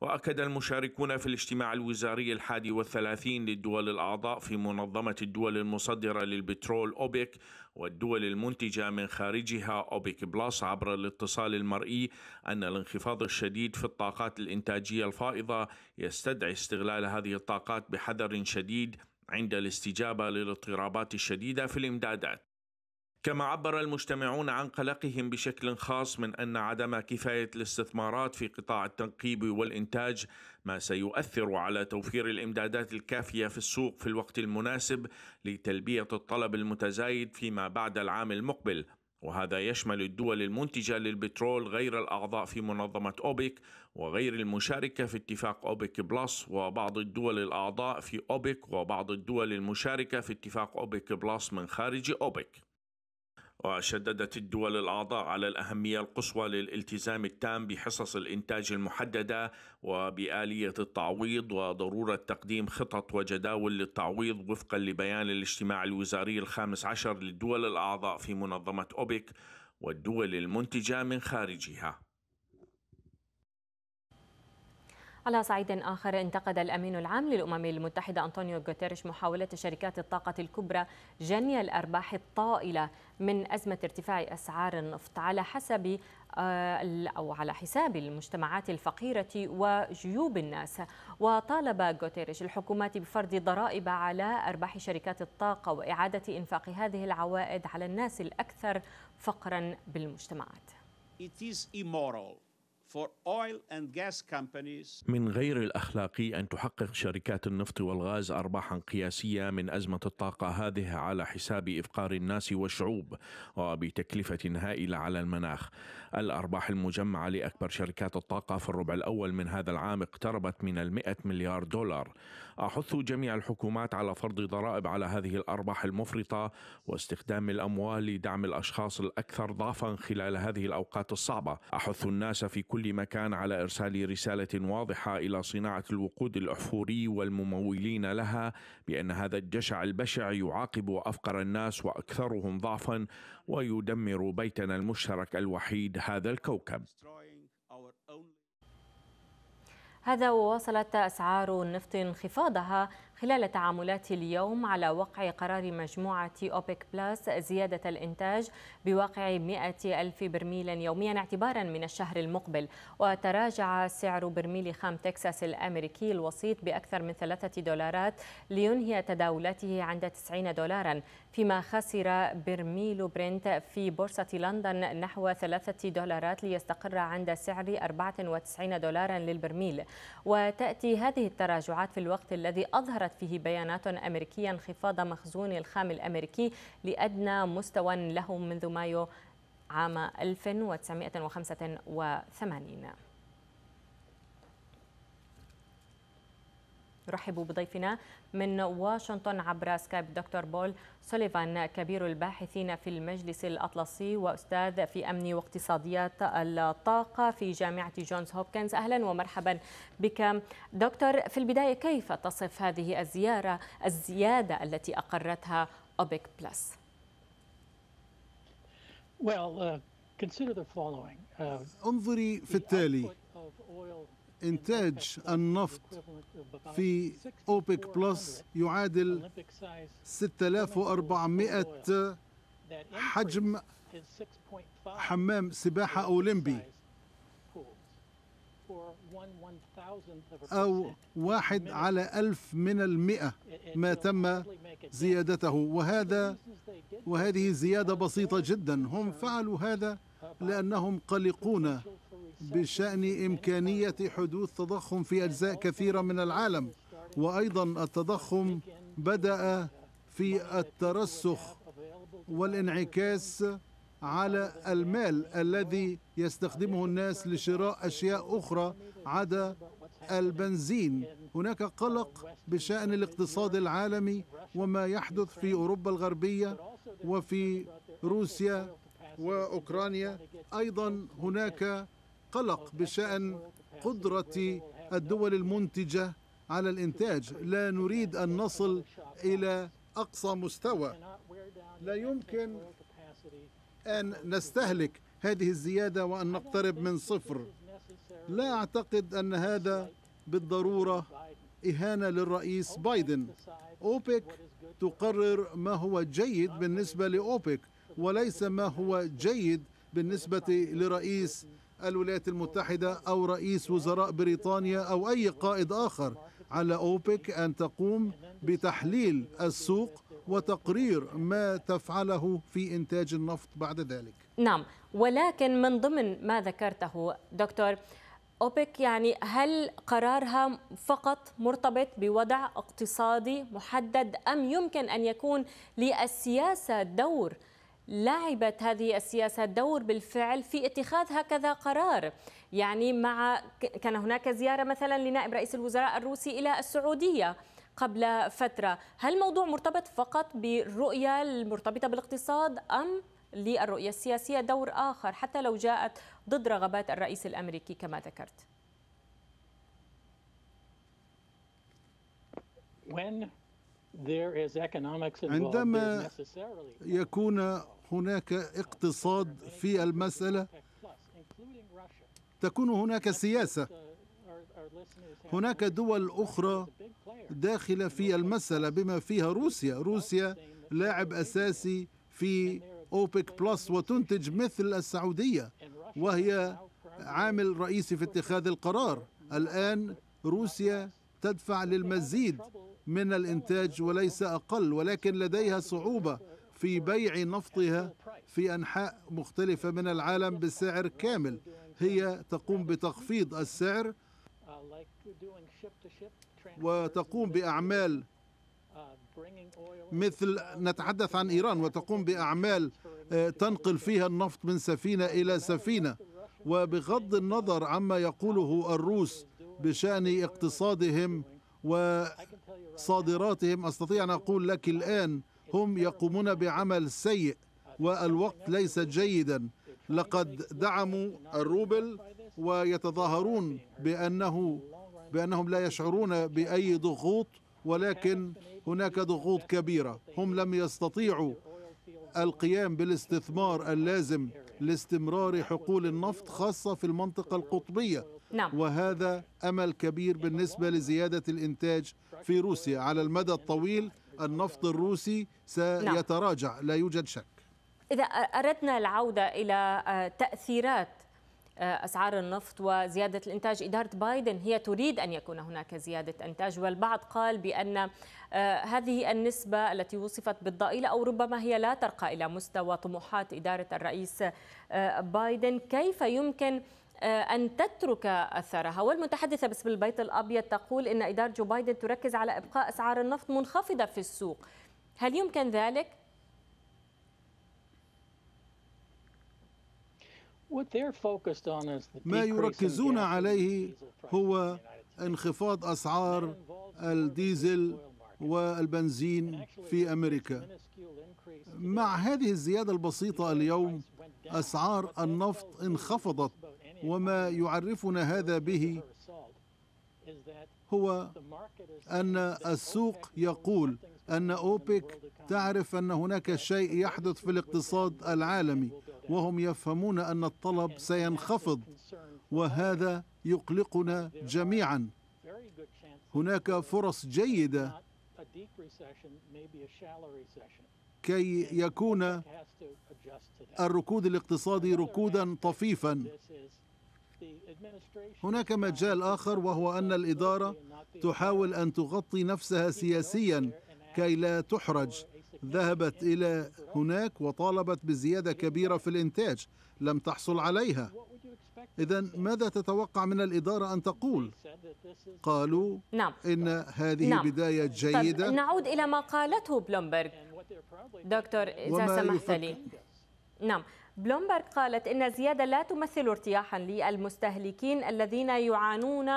وأكد المشاركون في الاجتماع الوزاري الحادي والثلاثين للدول الأعضاء في منظمة الدول المصدرة للبترول أوبك والدول المنتجة من خارجها أوبك بلس عبر الاتصال المرئي أن الانخفاض الشديد في الطاقات الإنتاجية الفائضة يستدعي استغلال هذه الطاقات بحذر شديد عند الاستجابة للاضطرابات الشديدة في الإمدادات كما عبر المجتمعون عن قلقهم بشكل خاص من ان عدم كفايه الاستثمارات في قطاع التنقيب والانتاج ما سيؤثر على توفير الامدادات الكافيه في السوق في الوقت المناسب لتلبيه الطلب المتزايد فيما بعد العام المقبل وهذا يشمل الدول المنتجه للبترول غير الاعضاء في منظمه اوبك وغير المشاركه في اتفاق اوبك بلس وبعض الدول الاعضاء في اوبك وبعض الدول المشاركه في اتفاق اوبك بلس من خارج اوبك وشددت الدول الأعضاء على الأهمية القصوى للالتزام التام بحصص الإنتاج المحددة وبآلية التعويض وضرورة تقديم خطط وجداول للتعويض وفقا لبيان الاجتماع الوزاري الخامس عشر للدول الأعضاء في منظمة أوبك والدول المنتجة من خارجها على صعيد آخر انتقد الأمين العام للأمم المتحدة أنطونيو غوتيريش محاولة شركات الطاقة الكبرى جني الأرباح الطائلة من أزمة ارتفاع أسعار النفط على حسب آه، أو على حساب المجتمعات الفقيرة وجيوب الناس وطالب غوتيريش الحكومات بفرض ضرائب على أرباح شركات الطاقة وإعادة إنفاق هذه العوائد على الناس الأكثر فقرا بالمجتمعات It is immoral من غير الأخلاقي أن تحقق شركات النفط والغاز أرباحا قياسية من أزمة الطاقة هذه على حساب إفقار الناس والشعوب وبتكلفة هائلة على المناخ الأرباح المجمعة لأكبر شركات الطاقة في الربع الأول من هذا العام اقتربت من المئة مليار دولار أحث جميع الحكومات على فرض ضرائب على هذه الأرباح المفرطة واستخدام الأموال لدعم الأشخاص الأكثر ضعفا خلال هذه الأوقات الصعبة أحث الناس في كل كل مكان على ارسال رساله واضحه الى صناعه الوقود الاحفوري والممولين لها بان هذا الجشع البشع يعاقب افقر الناس واكثرهم ضعفا ويدمر بيتنا المشترك الوحيد هذا الكوكب هذا وواصلت أسعار النفط انخفاضها خلال تعاملات اليوم على وقع قرار مجموعة أوبك بلاس زيادة الإنتاج بواقع 100 ألف برميل يوميا اعتبارا من الشهر المقبل وتراجع سعر برميل خام تكساس الأمريكي الوسيط بأكثر من ثلاثة دولارات لينهي تداولاته عند 90 دولارا فيما خسر برميل برنت في بورصة لندن نحو ثلاثة دولارات ليستقر عند سعر 94 دولارا للبرميل وتأتي هذه التراجعات في الوقت الذي أظهرت ذكرت فيه بيانات أمريكية انخفاض مخزون الخام الأمريكي لأدنى مستوى له منذ مايو عام 1985 رحبوا بضيفنا من واشنطن عبر سكايب دكتور بول سوليفان كبير الباحثين في المجلس الأطلسي وأستاذ في أمن واقتصاديات الطاقة في جامعة جونز هوبكنز أهلا ومرحبا بك دكتور في البداية كيف تصف هذه الزيارة الزيادة التي أقرتها أوبك بلس؟ uh, uh, انظري في التالي إنتاج النفط في أوبك بلس يعادل 6400 حجم حمام سباحة أولمبي أو واحد على ألف من المئة ما تم زيادته وهذا وهذه زيادة بسيطة جدا هم فعلوا هذا لأنهم قلقون بشأن إمكانية حدوث تضخم في أجزاء كثيرة من العالم وأيضا التضخم بدأ في الترسخ والانعكاس على المال الذي يستخدمه الناس لشراء أشياء أخرى عدا البنزين هناك قلق بشأن الاقتصاد العالمي وما يحدث في أوروبا الغربية وفي روسيا وأوكرانيا أيضا هناك قلق بشأن قدرة الدول المنتجة على الإنتاج لا نريد أن نصل إلى أقصى مستوى لا يمكن أن نستهلك هذه الزيادة وأن نقترب من صفر لا أعتقد أن هذا بالضرورة إهانة للرئيس بايدن أوبك تقرر ما هو جيد بالنسبة لأوبك وليس ما هو جيد بالنسبة لرئيس الولايات المتحدة أو رئيس وزراء بريطانيا أو أي قائد آخر على أوبك أن تقوم بتحليل السوق وتقرير ما تفعله في إنتاج النفط بعد ذلك نعم ولكن من ضمن ما ذكرته دكتور أوبك يعني هل قرارها فقط مرتبط بوضع اقتصادي محدد أم يمكن أن يكون للسياسة دور لعبت هذه السياسة دور بالفعل في اتخاذ هكذا قرار يعني مع كان هناك زيارة مثلا لنائب رئيس الوزراء الروسي إلى السعودية قبل فترة هل الموضوع مرتبط فقط بالرؤية المرتبطة بالاقتصاد أم للرؤية السياسية دور آخر حتى لو جاءت ضد رغبات الرئيس الأمريكي كما ذكرت عندما يكون هناك اقتصاد في المسألة تكون هناك سياسة هناك دول أخرى داخلة في المسألة بما فيها روسيا روسيا لاعب أساسي في أوبك بلس وتنتج مثل السعودية وهي عامل رئيسي في اتخاذ القرار الآن روسيا تدفع للمزيد من الإنتاج وليس أقل ولكن لديها صعوبة في بيع نفطها في أنحاء مختلفة من العالم بسعر كامل هي تقوم بتخفيض السعر وتقوم بأعمال مثل نتحدث عن إيران وتقوم بأعمال آه، تنقل فيها النفط من سفينة إلى سفينة وبغض النظر عما يقوله الروس بشأن اقتصادهم وصادراتهم أستطيع أن أقول لك الآن هم يقومون بعمل سيء والوقت ليس جيدا لقد دعموا الروبل ويتظاهرون بأنه بأنهم لا يشعرون بأي ضغوط ولكن هناك ضغوط كبيرة هم لم يستطيعوا القيام بالاستثمار اللازم لاستمرار حقول النفط خاصة في المنطقة القطبية نعم. وهذا أمل كبير بالنسبة لزيادة الإنتاج في روسيا على المدى الطويل النفط الروسي نعم. سيتراجع لا يوجد شك إذا أردنا العودة إلى آه، تأثيرات آه، أسعار النفط وزيادة الإنتاج إدارة بايدن هي تريد أن يكون هناك زيادة إنتاج والبعض قال بأن آه، هذه النسبة التي وصفت بالضئيلة أو ربما هي لا ترقى إلى مستوى طموحات إدارة الرئيس بايدن كيف يمكن آه، أن تترك أثرها والمتحدثة باسم البيت الأبيض تقول أن إدارة جو بايدن تركز على إبقاء أسعار النفط منخفضة في السوق هل يمكن ذلك؟ ما يركزون عليه هو انخفاض أسعار الديزل والبنزين في أمريكا مع هذه الزيادة البسيطة اليوم أسعار النفط انخفضت وما يعرفنا هذا به هو ان السوق يقول ان اوبك تعرف ان هناك شيء يحدث في الاقتصاد العالمي وهم يفهمون ان الطلب سينخفض وهذا يقلقنا جميعا هناك فرص جيده كي يكون الركود الاقتصادي ركودا طفيفا هناك مجال آخر وهو أن الإدارة تحاول أن تغطي نفسها سياسيا كي لا تحرج ذهبت إلى هناك وطالبت بزيادة كبيرة في الإنتاج لم تحصل عليها إذا ماذا تتوقع من الإدارة أن تقول؟ قالوا نعم. إن هذه نعم. بداية جيدة نعود إلى ما قالته بلومبرغ دكتور إذا سمحت لي نعم بلومبرغ قالت إن الزيادة لا تمثل ارتياحا للمستهلكين الذين يعانون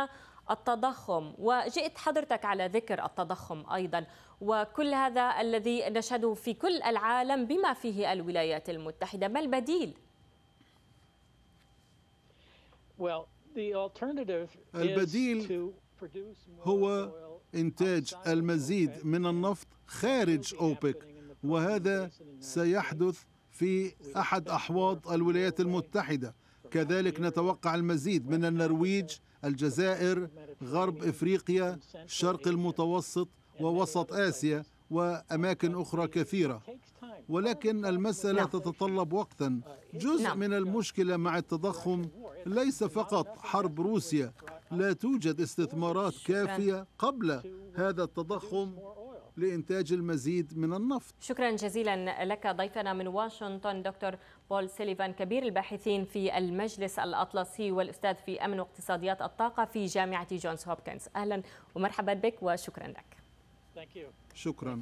التضخم وجئت حضرتك على ذكر التضخم أيضا وكل هذا الذي نشهده في كل العالم بما فيه الولايات المتحدة ما البديل؟ البديل هو إنتاج المزيد من النفط خارج أوبك وهذا سيحدث في أحد أحواض الولايات المتحدة كذلك نتوقع المزيد من النرويج الجزائر غرب إفريقيا الشرق المتوسط ووسط آسيا وأماكن أخرى كثيرة ولكن المسألة نعم. تتطلب وقتا جزء نعم. من المشكلة مع التضخم ليس فقط حرب روسيا لا توجد استثمارات كافية قبل هذا التضخم لإنتاج المزيد من النفط شكرا جزيلا لك ضيفنا من واشنطن دكتور بول سيليفان كبير الباحثين في المجلس الأطلسي والأستاذ في أمن واقتصاديات الطاقة في جامعة جونز هوبكنز أهلا ومرحبا بك وشكرا لك شكرا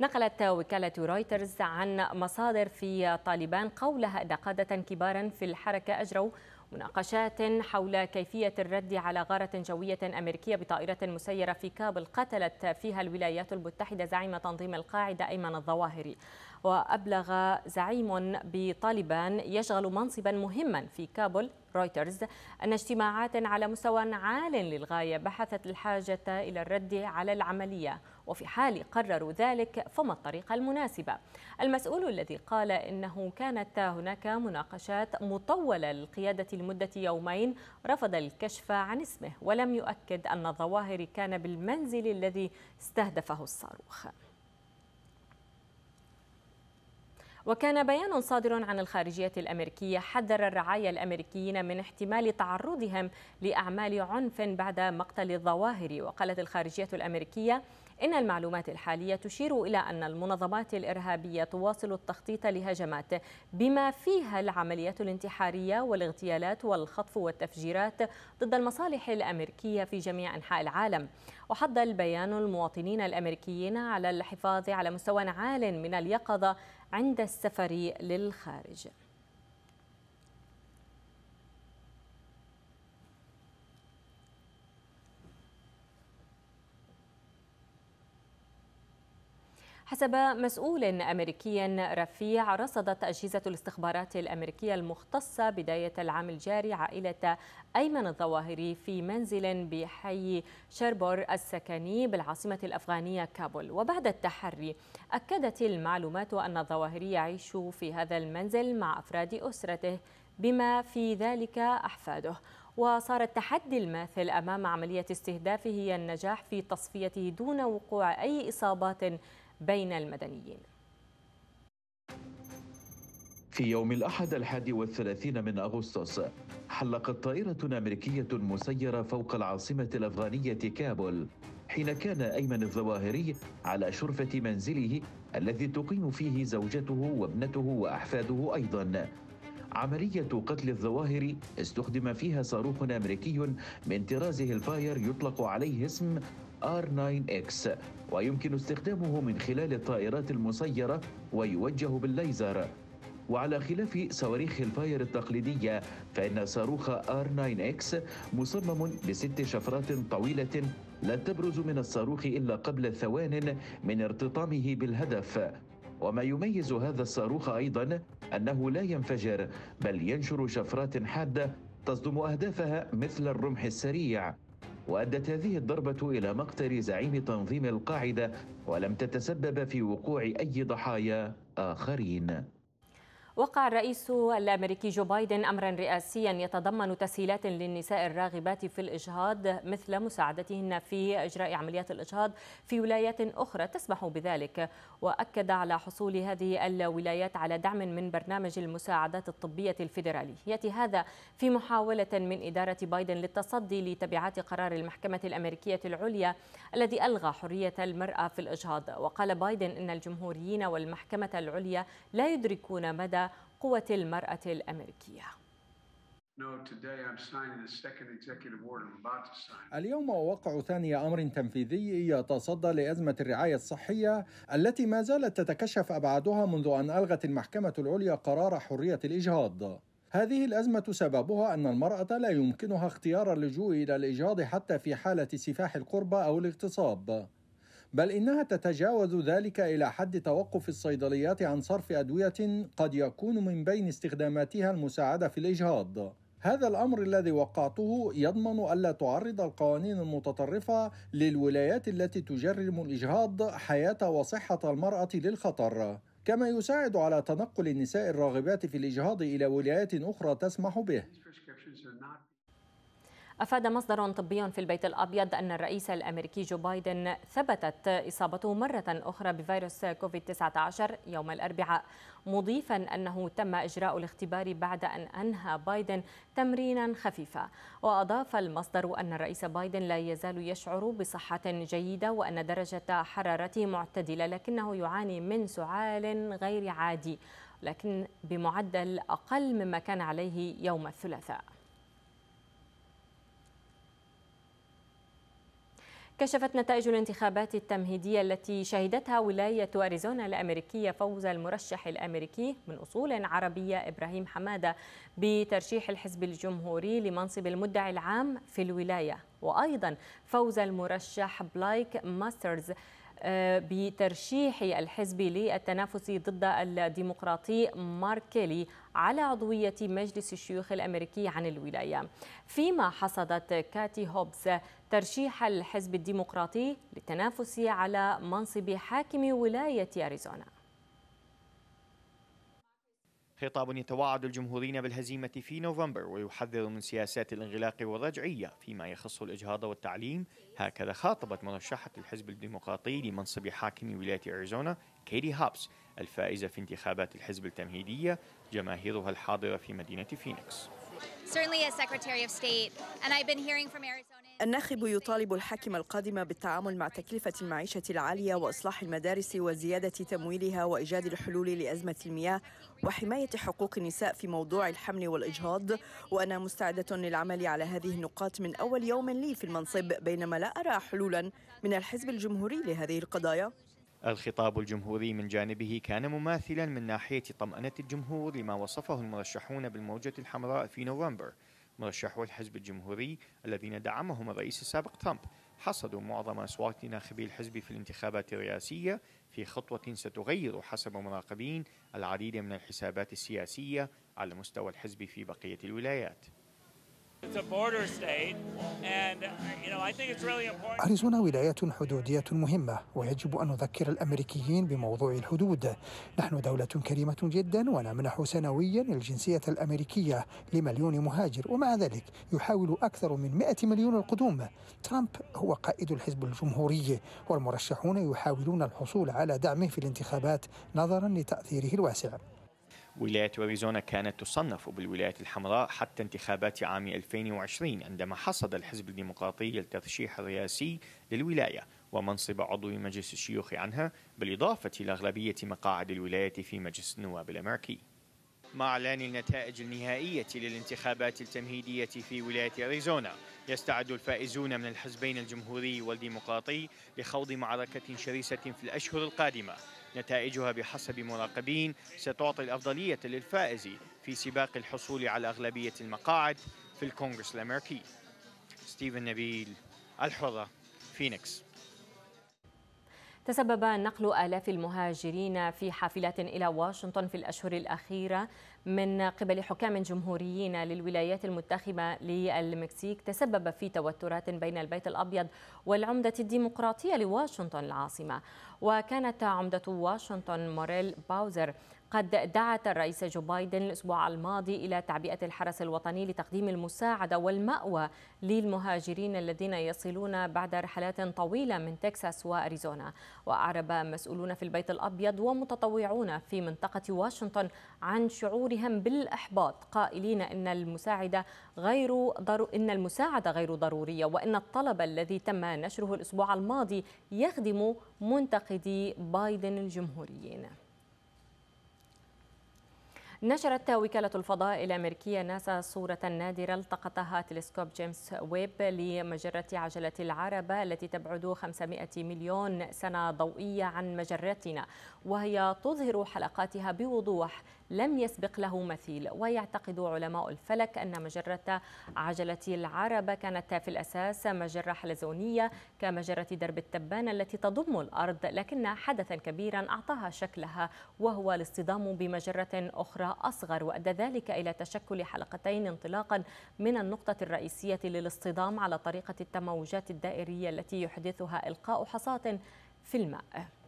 نقلت وكالة رويترز عن مصادر في طالبان قولها أن قادة كبارا في الحركة أجروا مناقشات حول كيفية الرد على غارة جوية أمريكية بطائرة مسيرة في كابل قتلت فيها الولايات المتحدة زعيم تنظيم القاعدة أيمن الظواهري وأبلغ زعيم بطالبان يشغل منصبا مهما في كابول رويترز أن اجتماعات على مستوى عال للغاية بحثت الحاجة إلى الرد على العملية وفي حال قرروا ذلك فما الطريقة المناسبة المسؤول الذي قال إنه كانت هناك مناقشات مطولة للقيادة لمدة يومين رفض الكشف عن اسمه ولم يؤكد أن الظواهر كان بالمنزل الذي استهدفه الصاروخ وكان بيان صادر عن الخارجية الأمريكية حذر الرعايا الأمريكيين من احتمال تعرضهم لأعمال عنف بعد مقتل الظواهري وقالت الخارجية الأمريكية إن المعلومات الحالية تشير إلى أن المنظمات الإرهابية تواصل التخطيط لهجمات بما فيها العمليات الانتحارية والاغتيالات والخطف والتفجيرات ضد المصالح الأمريكية في جميع أنحاء العالم وحض البيان المواطنين الأمريكيين على الحفاظ على مستوى عال من اليقظة عند السفر للخارج حسب مسؤول أمريكي رفيع رصدت أجهزة الاستخبارات الأمريكية المختصة بداية العام الجاري عائلة أيمن الظواهري في منزل بحي شربور السكني بالعاصمة الأفغانية كابول وبعد التحري أكدت المعلومات أن الظواهري يعيش في هذا المنزل مع أفراد أسرته بما في ذلك أحفاده وصار التحدي الماثل أمام عملية استهدافه هي النجاح في تصفيته دون وقوع أي إصابات بين المدنيين في يوم الأحد الحادي والثلاثين من أغسطس حلقت طائرة أمريكية مسيرة فوق العاصمة الأفغانية كابول حين كان أيمن الظواهري على شرفة منزله الذي تقيم فيه زوجته وابنته وأحفاده أيضا عملية قتل الظواهر استخدم فيها صاروخ أمريكي من طرازه الفاير يطلق عليه اسم R9X ويمكن استخدامه من خلال الطائرات المسيرة ويوجه بالليزر وعلى خلاف صواريخ الفاير التقليدية فإن صاروخ R9X مصمم بست شفرات طويلة لا تبرز من الصاروخ إلا قبل ثوان من ارتطامه بالهدف وما يميز هذا الصاروخ أيضا أنه لا ينفجر بل ينشر شفرات حادة تصدم أهدافها مثل الرمح السريع وأدت هذه الضربة إلى مقتل زعيم تنظيم القاعدة ولم تتسبب في وقوع أي ضحايا آخرين وقع الرئيس الامريكي جو بايدن امرا رئاسيا يتضمن تسهيلات للنساء الراغبات في الاجهاض مثل مساعدتهن في اجراء عمليات الاجهاض في ولايات اخرى تسمح بذلك واكد على حصول هذه الولايات على دعم من برنامج المساعدات الطبيه الفيدرالي ياتي هذا في محاوله من اداره بايدن للتصدي لتبعات قرار المحكمه الامريكيه العليا الذي الغى حريه المراه في الاجهاض وقال بايدن ان الجمهوريين والمحكمه العليا لا يدركون مدى قوة المرأة الأمريكية اليوم أوقع ثاني أمر تنفيذي يتصدى لأزمة الرعاية الصحية التي ما زالت تتكشف أبعادها منذ أن ألغت المحكمة العليا قرار حرية الإجهاض. هذه الأزمة سببها أن المرأة لا يمكنها اختيار اللجوء إلى الإجهاض حتى في حالة سفاح القربة أو الاغتصاب. بل انها تتجاوز ذلك الى حد توقف الصيدليات عن صرف ادويه قد يكون من بين استخداماتها المساعده في الاجهاض هذا الامر الذي وقعته يضمن الا تعرض القوانين المتطرفه للولايات التي تجرم الاجهاض حياه وصحه المراه للخطر كما يساعد على تنقل النساء الراغبات في الاجهاض الى ولايات اخرى تسمح به أفاد مصدر طبي في البيت الأبيض أن الرئيس الأمريكي جو بايدن ثبتت إصابته مرة أخرى بفيروس كوفيد-19 يوم الأربعاء مضيفا أنه تم إجراء الاختبار بعد أن أنهى بايدن تمرينا خفيفا وأضاف المصدر أن الرئيس بايدن لا يزال يشعر بصحة جيدة وأن درجة حرارته معتدلة لكنه يعاني من سعال غير عادي لكن بمعدل أقل مما كان عليه يوم الثلاثاء كشفت نتائج الانتخابات التمهيدية التي شهدتها ولاية أريزونا الأمريكية فوز المرشح الأمريكي من أصول عربية إبراهيم حمادة بترشيح الحزب الجمهوري لمنصب المدعي العام في الولاية وأيضا فوز المرشح بلايك ماسترز آه، بترشيح الحزب للتنافس ضد الديمقراطي ماركيلي على عضوية مجلس الشيوخ الأمريكي عن الولاية فيما حصدت كاتي هوبز ترشيح الحزب الديمقراطي للتنافس على منصب حاكم ولاية أريزونا خطاب يتوعد الجمهورين بالهزيمة في نوفمبر ويحذر من سياسات الانغلاق والرجعية فيما يخص الإجهاض والتعليم هكذا خاطبت مرشحة الحزب الديمقراطي لمنصب حاكم ولاية أريزونا كيدي هابس الفائزة في انتخابات الحزب التمهيدية جماهيرها الحاضرة في مدينة فينيكس الناخب يطالب الحاكم القادم بالتعامل مع تكلفة المعيشة العالية وإصلاح المدارس وزيادة تمويلها وإيجاد الحلول لأزمة المياه وحماية حقوق النساء في موضوع الحمل والإجهاض وأنا مستعدة للعمل على هذه النقاط من أول يوم لي في المنصب بينما لا أرى حلولا من الحزب الجمهوري لهذه القضايا الخطاب الجمهوري من جانبه كان مماثلا من ناحية طمأنة الجمهور لما وصفه المرشحون بالموجة الحمراء في نوفمبر مرشحو الحزب الجمهوري الذين دعمهم الرئيس السابق ترامب حصدوا معظم أصوات ناخبي الحزب في الانتخابات الرئاسية في خطوة ستغير حسب مراقبين العديد من الحسابات السياسية على مستوى الحزب في بقية الولايات أريزونا ولاية حدودية مهمة ويجب أن نذكر الأمريكيين بموضوع الحدود نحن دولة كريمة جدا ونمنح سنويا الجنسية الأمريكية لمليون مهاجر ومع ذلك يحاول أكثر من 100 مليون القدوم ترامب هو قائد الحزب الجمهوري والمرشحون يحاولون الحصول على دعمه في الانتخابات نظرا لتأثيره الواسع ولاية أريزونا كانت تصنف بالولايات الحمراء حتى انتخابات عام 2020 عندما حصد الحزب الديمقراطي الترشيح الرئاسي للولاية ومنصب عضو مجلس الشيوخ عنها بالإضافة إلى أغلبية مقاعد الولاية في مجلس النواب الأمريكي مع اعلان النتائج النهائيه للانتخابات التمهيديه في ولايه اريزونا يستعد الفائزون من الحزبين الجمهوري والديمقراطي لخوض معركه شرسه في الاشهر القادمه نتائجها بحسب مراقبين ستعطي الأفضلية للفائز في سباق الحصول على أغلبية المقاعد في الكونغرس الأمريكي ستيفن نبيل الحرة فينيكس تسبب نقل آلاف المهاجرين في حافلات إلى واشنطن في الأشهر الأخيرة من قبل حكام جمهوريين للولايات المتخمة للمكسيك تسبب في توترات بين البيت الأبيض والعمدة الديمقراطية لواشنطن العاصمة وكانت عمدة واشنطن موريل باوزر قد دعت الرئيس جو بايدن الأسبوع الماضي إلى تعبئة الحرس الوطني لتقديم المساعدة والمأوى للمهاجرين الذين يصلون بعد رحلات طويلة من تكساس وأريزونا وأعرب مسؤولون في البيت الأبيض ومتطوعون في منطقة واشنطن عن شعورهم بالإحباط قائلين إن المساعدة غير ضرو... إن المساعدة غير ضرورية وإن الطلب الذي تم نشره الأسبوع الماضي يخدم منتقدي بايدن الجمهوريين نشرت وكالة الفضاء الأمريكية ناسا صورة نادرة التقطها تلسكوب جيمس ويب لمجرة عجلة العربة التي تبعد 500 مليون سنة ضوئية عن مجرتنا وهي تظهر حلقاتها بوضوح لم يسبق له مثيل ويعتقد علماء الفلك أن مجرة عجلة العربة كانت في الأساس مجرة حلزونية كمجرة درب التبانة التي تضم الأرض لكن حدثا كبيرا أعطاها شكلها وهو الاصطدام بمجرة أخرى أصغر وأدى ذلك إلى تشكل حلقتين انطلاقا من النقطة الرئيسية للاصطدام على طريقة التموجات الدائرية التي يحدثها إلقاء حصاة في الماء